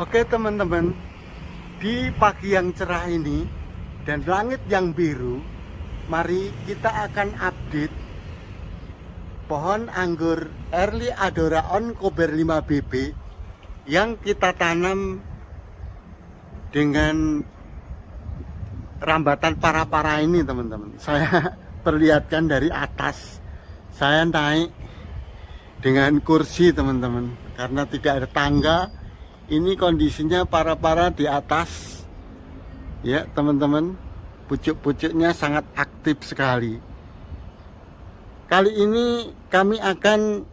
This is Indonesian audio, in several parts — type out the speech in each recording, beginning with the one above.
Oke teman-teman, di pagi yang cerah ini dan langit yang biru, mari kita akan update pohon anggur Early Adora On Kober 5BB yang kita tanam dengan rambatan para-para ini teman-teman. Saya perlihatkan dari atas, saya naik dengan kursi teman-teman karena tidak ada tangga ini kondisinya para-para di atas ya teman-teman pucuk-pucuknya sangat aktif sekali kali ini kami akan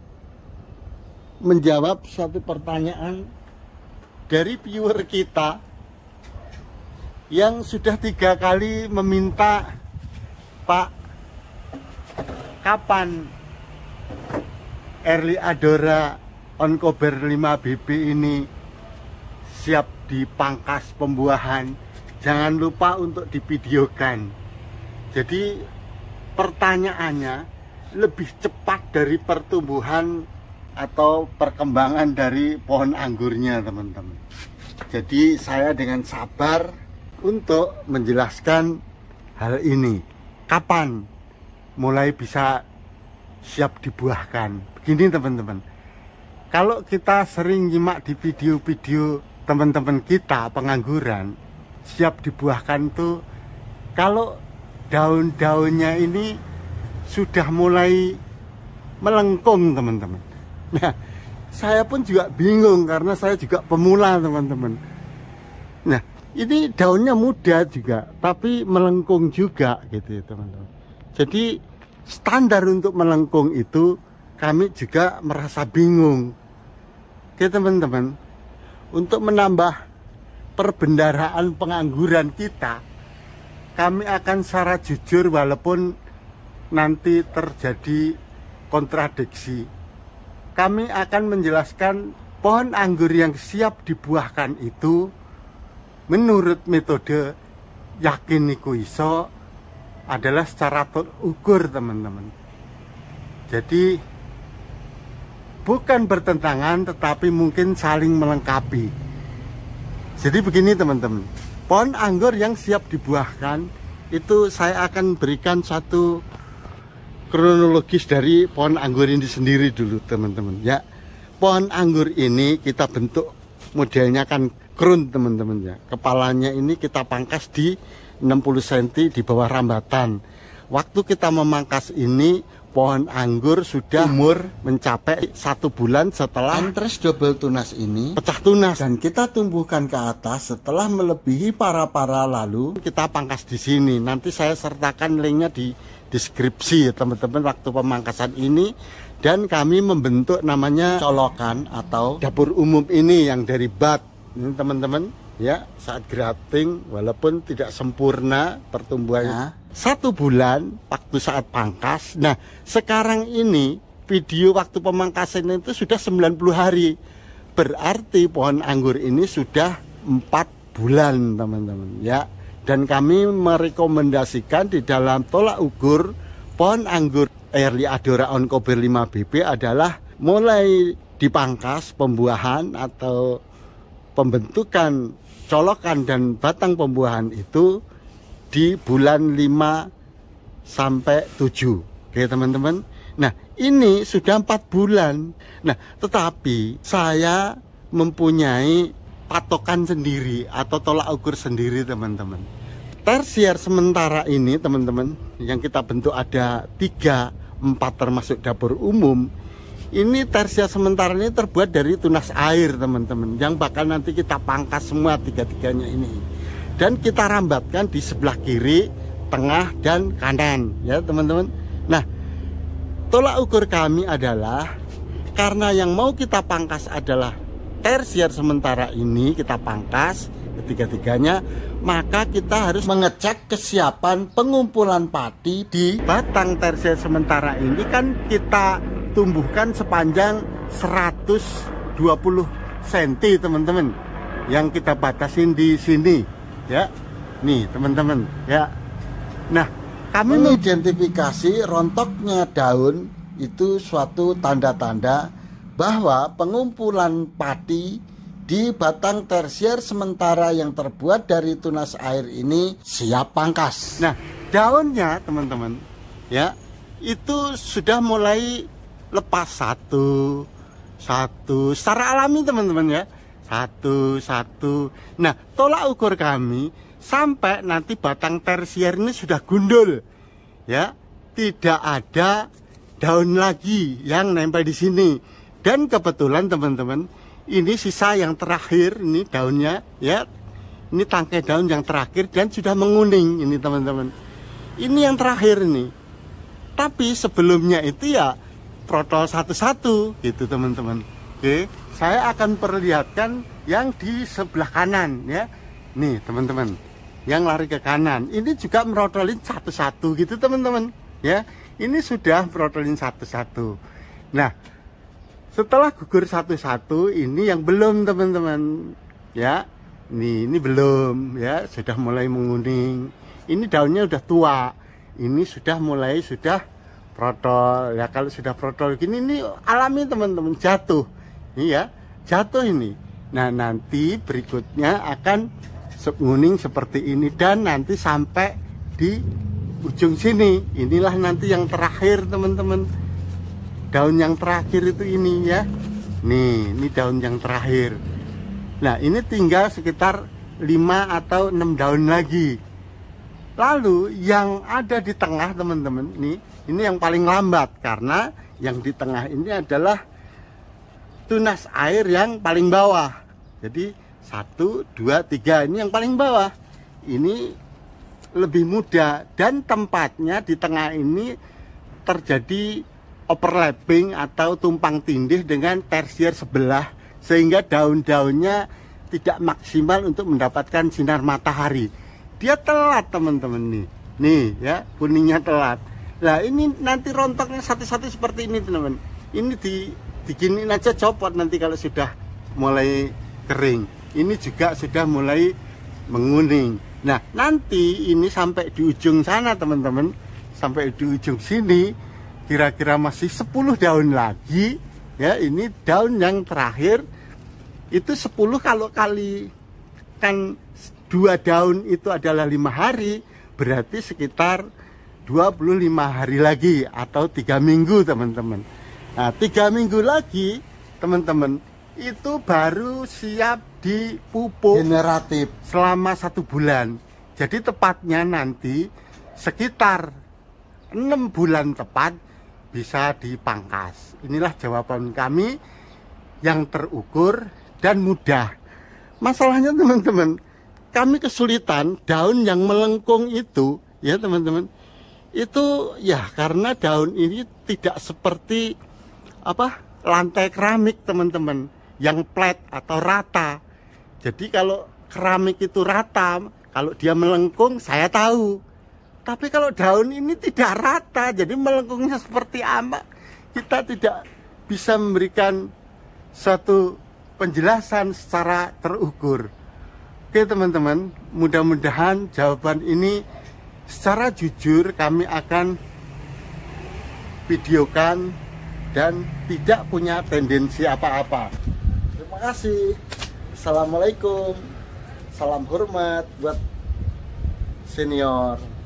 menjawab satu pertanyaan dari viewer kita yang sudah tiga kali meminta Pak kapan early Adora Onkober 5 BB ini siap dipangkas pembuahan jangan lupa untuk dipidiokan jadi pertanyaannya lebih cepat dari pertumbuhan atau perkembangan dari pohon anggurnya teman-teman jadi saya dengan sabar untuk menjelaskan hal ini kapan mulai bisa siap dibuahkan begini teman-teman kalau kita sering nyimak di video-video teman-teman kita pengangguran siap dibuahkan tuh kalau daun-daunnya ini sudah mulai melengkung teman-teman. Nah, saya pun juga bingung karena saya juga pemula teman-teman. Nah, ini daunnya muda juga, tapi melengkung juga gitu ya teman-teman. Jadi standar untuk melengkung itu kami juga merasa bingung. Oke teman-teman, untuk menambah perbendaraan pengangguran kita, kami akan secara jujur walaupun nanti terjadi kontradiksi. Kami akan menjelaskan pohon anggur yang siap dibuahkan itu menurut metode yakin niku iso adalah secara terukur teman-teman. Jadi bukan bertentangan tetapi mungkin saling melengkapi jadi begini teman-teman pohon anggur yang siap dibuahkan itu saya akan berikan satu kronologis dari pohon anggur ini sendiri dulu teman-teman ya pohon anggur ini kita bentuk modelnya kan krun teman-teman ya kepalanya ini kita pangkas di 60 cm di bawah rambatan waktu kita memangkas ini pohon anggur sudah umur mencapai satu bulan setelah antres double tunas ini pecah tunas dan kita tumbuhkan ke atas setelah melebihi para-para lalu kita pangkas di sini nanti saya sertakan linknya di deskripsi teman-teman waktu pemangkasan ini dan kami membentuk namanya colokan atau dapur umum ini yang dari bat ini teman-teman ya saat grafting walaupun tidak sempurna pertumbuhannya nah. satu bulan waktu saat pangkas nah sekarang ini video waktu pemangkasan itu sudah 90 hari berarti pohon anggur ini sudah empat bulan teman-teman ya dan kami merekomendasikan di dalam tolak ukur pohon anggur early adora cover 5 bp adalah mulai dipangkas pembuahan atau pembentukan colokan dan batang pembuahan itu di bulan 5 sampai 7. Oke teman-teman. Nah ini sudah 4 bulan. Nah tetapi saya mempunyai patokan sendiri atau tolak ukur sendiri teman-teman. Tersier sementara ini teman-teman yang kita bentuk ada 3 4 termasuk dapur umum ini tersier sementara ini terbuat dari tunas air teman-teman yang bakal nanti kita pangkas semua tiga-tiganya ini dan kita rambatkan di sebelah kiri tengah dan kanan ya teman-teman nah tolak ukur kami adalah karena yang mau kita pangkas adalah tersier sementara ini kita pangkas ketiga-tiganya maka kita harus mengecek kesiapan pengumpulan padi di batang tersier sementara ini kan kita tumbuhkan sepanjang 120 cm teman-teman yang kita batasin di sini ya nih teman-teman ya nah kami hmm. mengidentifikasi rontoknya daun itu suatu tanda-tanda bahwa pengumpulan padi di batang tersier sementara yang terbuat dari tunas air ini siap pangkas. Nah, daunnya teman-teman ya itu sudah mulai lepas satu satu secara alami teman-teman ya satu satu nah tolak ukur kami sampai nanti batang tersier ini sudah gundul ya tidak ada daun lagi yang nempel di sini dan kebetulan teman-teman ini sisa yang terakhir ini daunnya ya ini tangkai daun yang terakhir dan sudah menguning ini teman-teman ini yang terakhir nih tapi sebelumnya itu ya protol satu-satu gitu teman-teman oke saya akan perlihatkan yang di sebelah kanan ya nih teman-teman yang lari ke kanan ini juga merotolin satu-satu gitu teman-teman ya ini sudah merotolin satu-satu nah setelah gugur satu-satu ini yang belum teman-teman ya nih ini belum ya sudah mulai menguning ini daunnya sudah tua ini sudah mulai sudah protol ya kalau sudah protol gini ini alami teman-teman jatuh iya jatuh ini nah nanti berikutnya akan kuning seperti ini dan nanti sampai di ujung sini inilah nanti yang terakhir teman-teman daun yang terakhir itu ini ya nih ini daun yang terakhir nah ini tinggal sekitar 5 atau 6 daun lagi lalu yang ada di tengah teman-teman nih ini yang paling lambat karena yang di tengah ini adalah tunas air yang paling bawah jadi satu dua tiga ini yang paling bawah ini lebih mudah dan tempatnya di tengah ini terjadi overlapping atau tumpang tindih dengan tersier sebelah sehingga daun-daunnya tidak maksimal untuk mendapatkan sinar matahari dia telat teman-teman nih nih ya kuningnya telat Nah ini nanti rontoknya satu-satu seperti ini teman-teman. Ini di diginiin aja copot nanti kalau sudah mulai kering. Ini juga sudah mulai menguning. Nah nanti ini sampai di ujung sana teman-teman, sampai di ujung sini kira-kira masih 10 daun lagi. Ya ini daun yang terakhir itu 10 kalau kali kan dua daun itu adalah lima hari berarti sekitar 25 hari lagi atau tiga minggu teman-teman nah tiga minggu lagi teman-teman itu baru siap dipupuk generatif selama satu bulan jadi tepatnya nanti sekitar enam bulan tepat bisa dipangkas inilah jawaban kami yang terukur dan mudah masalahnya teman-teman kami kesulitan daun yang melengkung itu ya teman-teman itu ya karena daun ini tidak seperti apa lantai keramik teman-teman yang plat atau rata jadi kalau keramik itu rata kalau dia melengkung saya tahu tapi kalau daun ini tidak rata jadi melengkungnya seperti apa kita tidak bisa memberikan satu penjelasan secara terukur oke teman-teman mudah-mudahan jawaban ini secara jujur kami akan videokan dan tidak punya tendensi apa-apa. Terima kasih. Assalamualaikum. Salam hormat buat senior.